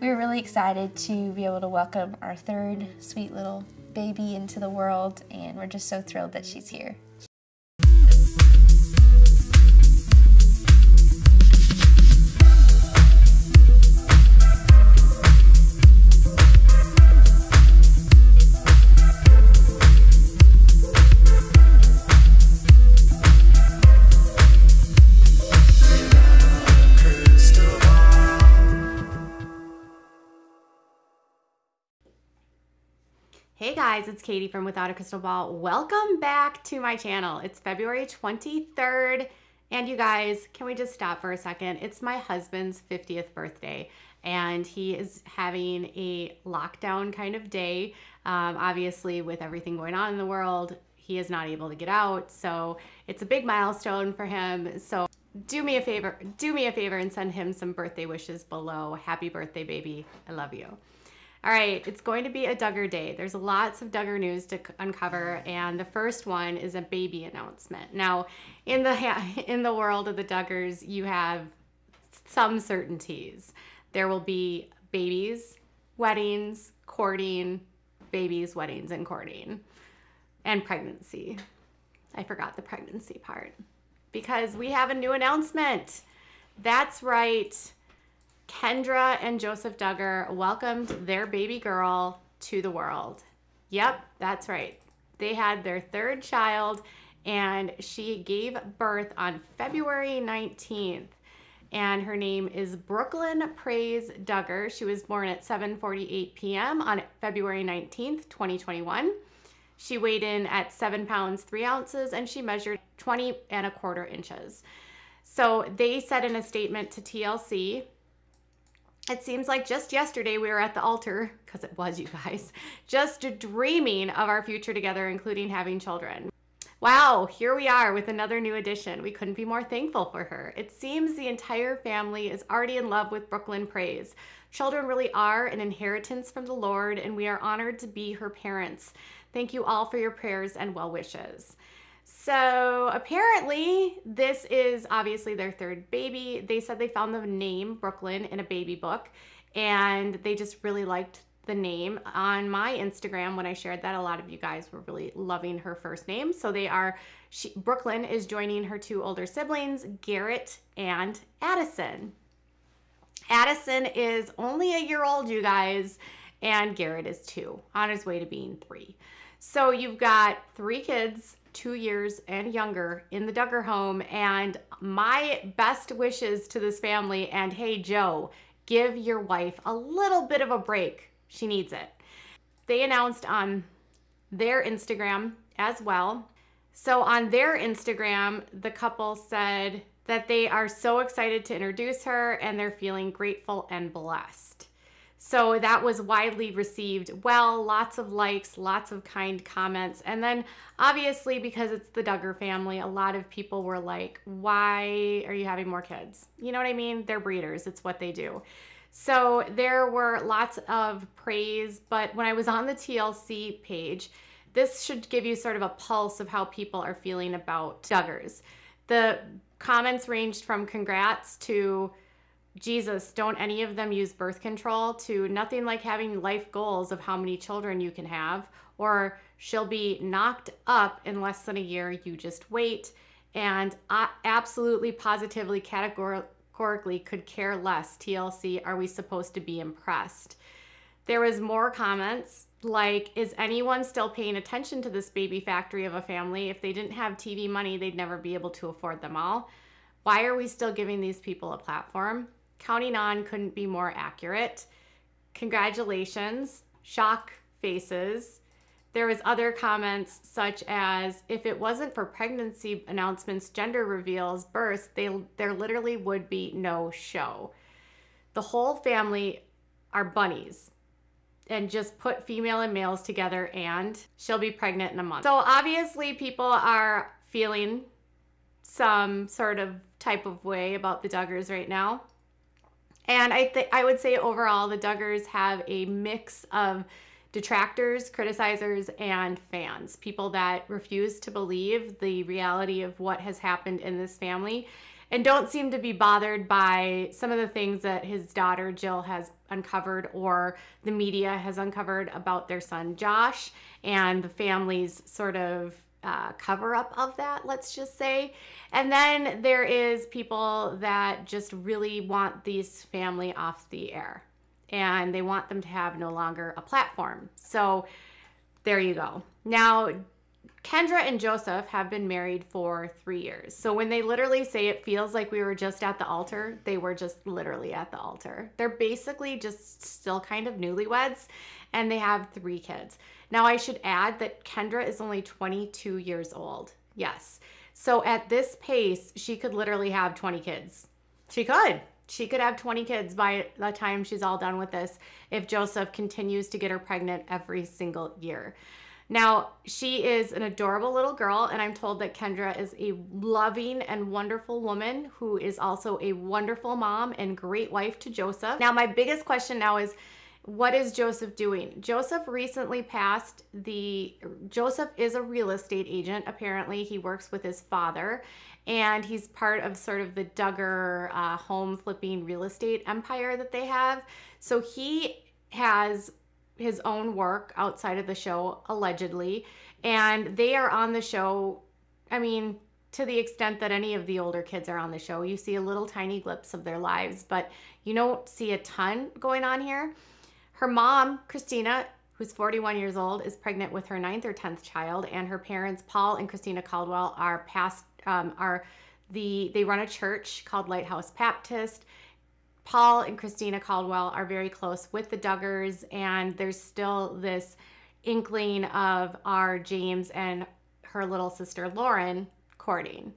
We are really excited to be able to welcome our third sweet little baby into the world, and we're just so thrilled that she's here. guys, it's Katie from Without a Crystal Ball. Welcome back to my channel. It's February 23rd, and you guys, can we just stop for a second? It's my husband's 50th birthday, and he is having a lockdown kind of day. Um, obviously, with everything going on in the world, he is not able to get out, so it's a big milestone for him. So do me a favor, do me a favor and send him some birthday wishes below. Happy birthday, baby. I love you. All right, it's going to be a Duggar day. There's lots of Duggar news to uncover, and the first one is a baby announcement. Now, in the in the world of the Duggars, you have some certainties. There will be babies, weddings, courting, babies, weddings, and courting, and pregnancy. I forgot the pregnancy part because we have a new announcement. That's right. Kendra and Joseph Duggar welcomed their baby girl to the world. Yep, that's right. They had their third child and she gave birth on February 19th. And her name is Brooklyn Praise Duggar. She was born at 7:48 p.m. on February 19th, 2021. She weighed in at seven pounds three ounces, and she measured 20 and a quarter inches. So they said in a statement to TLC it seems like just yesterday we were at the altar, because it was you guys, just dreaming of our future together, including having children. Wow, here we are with another new addition. We couldn't be more thankful for her. It seems the entire family is already in love with Brooklyn Praise. Children really are an inheritance from the Lord, and we are honored to be her parents. Thank you all for your prayers and well wishes. So apparently, this is obviously their third baby. They said they found the name Brooklyn in a baby book and they just really liked the name. On my Instagram, when I shared that, a lot of you guys were really loving her first name. So they are, she, Brooklyn is joining her two older siblings, Garrett and Addison. Addison is only a year old, you guys and Garrett is two, on his way to being three. So you've got three kids, two years and younger, in the Duggar home. And my best wishes to this family. And hey, Joe, give your wife a little bit of a break. She needs it. They announced on their Instagram as well. So on their Instagram, the couple said that they are so excited to introduce her and they're feeling grateful and blessed. So that was widely received well, lots of likes, lots of kind comments. And then obviously, because it's the Duggar family, a lot of people were like, why are you having more kids? You know what I mean? They're breeders, it's what they do. So there were lots of praise, but when I was on the TLC page, this should give you sort of a pulse of how people are feeling about Duggars. The comments ranged from congrats to Jesus, don't any of them use birth control to nothing like having life goals of how many children you can have, or she'll be knocked up in less than a year. You just wait. And absolutely, positively, categorically could care less. TLC, are we supposed to be impressed? There was more comments like, is anyone still paying attention to this baby factory of a family? If they didn't have TV money, they'd never be able to afford them all. Why are we still giving these people a platform? Counting on couldn't be more accurate. Congratulations, shock faces. There was other comments such as if it wasn't for pregnancy announcements, gender reveals, births, they there literally would be no show. The whole family are bunnies and just put female and males together and she'll be pregnant in a month. So obviously people are feeling some sort of type of way about the Duggars right now. And I think I would say overall, the Duggars have a mix of detractors, criticizers, and fans, people that refuse to believe the reality of what has happened in this family and don't seem to be bothered by some of the things that his daughter Jill has uncovered or the media has uncovered about their son Josh and the family's sort of uh, cover up of that, let's just say. And then there is people that just really want these family off the air and they want them to have no longer a platform. So there you go. Now, Kendra and Joseph have been married for three years. So when they literally say it feels like we were just at the altar, they were just literally at the altar. They're basically just still kind of newlyweds and they have three kids. Now, I should add that Kendra is only 22 years old. Yes. So at this pace, she could literally have 20 kids. She could. She could have 20 kids by the time she's all done with this if Joseph continues to get her pregnant every single year. Now, she is an adorable little girl, and I'm told that Kendra is a loving and wonderful woman who is also a wonderful mom and great wife to Joseph. Now, my biggest question now is what is Joseph doing? Joseph recently passed the Joseph is a real estate agent. Apparently, he works with his father, and he's part of sort of the Duggar uh, home flipping real estate empire that they have. So he has his own work outside of the show, allegedly. And they are on the show, I mean, to the extent that any of the older kids are on the show. You see a little tiny glimpse of their lives, but you don't see a ton going on here. Her mom, Christina, who's 41 years old, is pregnant with her ninth or 10th child, and her parents, Paul and Christina Caldwell, are past, um, are the, they run a church called Lighthouse Baptist Paul and Christina Caldwell are very close with the Duggars, and there's still this inkling of our James and her little sister Lauren courting.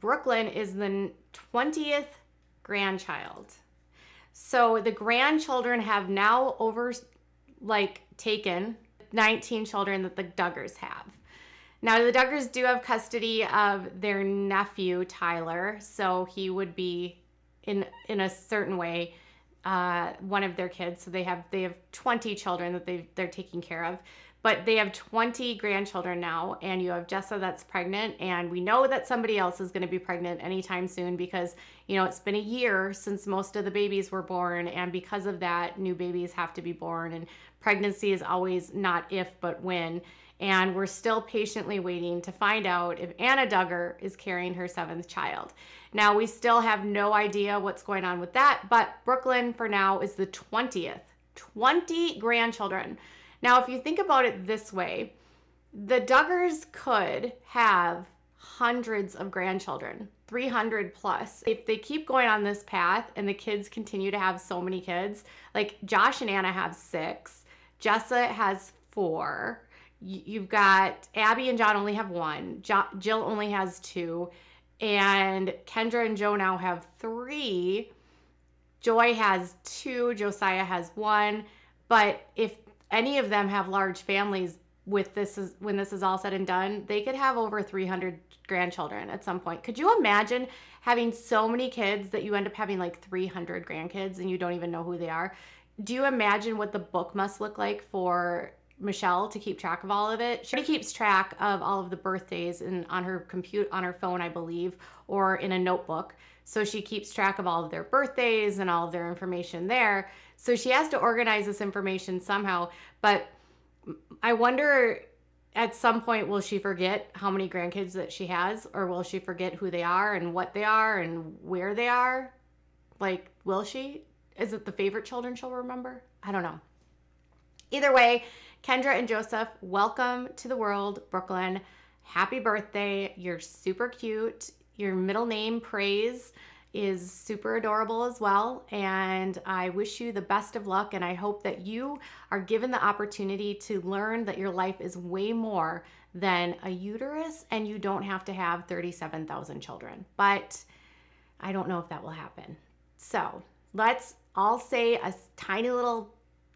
Brooklyn is the 20th grandchild. So the grandchildren have now over like taken 19 children that the Duggars have. Now, the Duggars do have custody of their nephew, Tyler, so he would be in in a certain way uh, one of their kids. So they have they have 20 children that they they're taking care of, but they have 20 grandchildren now and you have Jessa that's pregnant and we know that somebody else is going to be pregnant anytime soon because you know it's been a year since most of the babies were born and because of that new babies have to be born and pregnancy is always not if but when and we're still patiently waiting to find out if Anna Duggar is carrying her seventh child. Now we still have no idea what's going on with that, but Brooklyn for now is the 20th. 20 grandchildren. Now, if you think about it this way, the Duggars could have hundreds of grandchildren, 300 plus. If they keep going on this path and the kids continue to have so many kids, like Josh and Anna have six, Jessa has four. You've got Abby and John only have one, jo- Jill only has two, and Kendra and Joe now have three. Joy has two, Josiah has one. But if any of them have large families with this is when this is all said and done, they could have over 300 grandchildren at some point. Could you imagine having so many kids that you end up having like 300 grandkids and you don't even know who they are? Do you imagine what the book must look like for Michelle to keep track of all of it? She keeps track of all of the birthdays and on her computer, on her phone, I believe, or in a notebook. So she keeps track of all of their birthdays and all of their information there. So she has to organize this information somehow. But I wonder at some point, will she forget how many grandkids that she has, or will she forget who they are and what they are and where they are? Like, will she? Is it the favorite children she'll remember? I don't know. Either way, Kendra and Joseph, welcome to the world, Brooklyn. Happy birthday. You're super cute. Your middle name, Praise is super adorable as well. And I wish you the best of luck. And I hope that you are given the opportunity to learn that your life is way more than a uterus and you don't have to have 37,000 children. But I don't know if that will happen. So let's all say a tiny little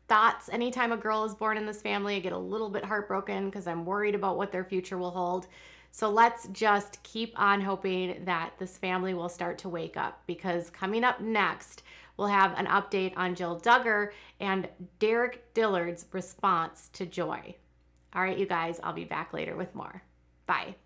thoughts anytime a girl is born in this family. I get a little bit heartbroken because I'm worried about what their future will hold. So let's just keep on hoping that this family will start to wake up because coming up next, we'll have an update on Jill Duggar and Derek Dillard's response to Joy. All right, you guys, I'll be back later with more. Bye.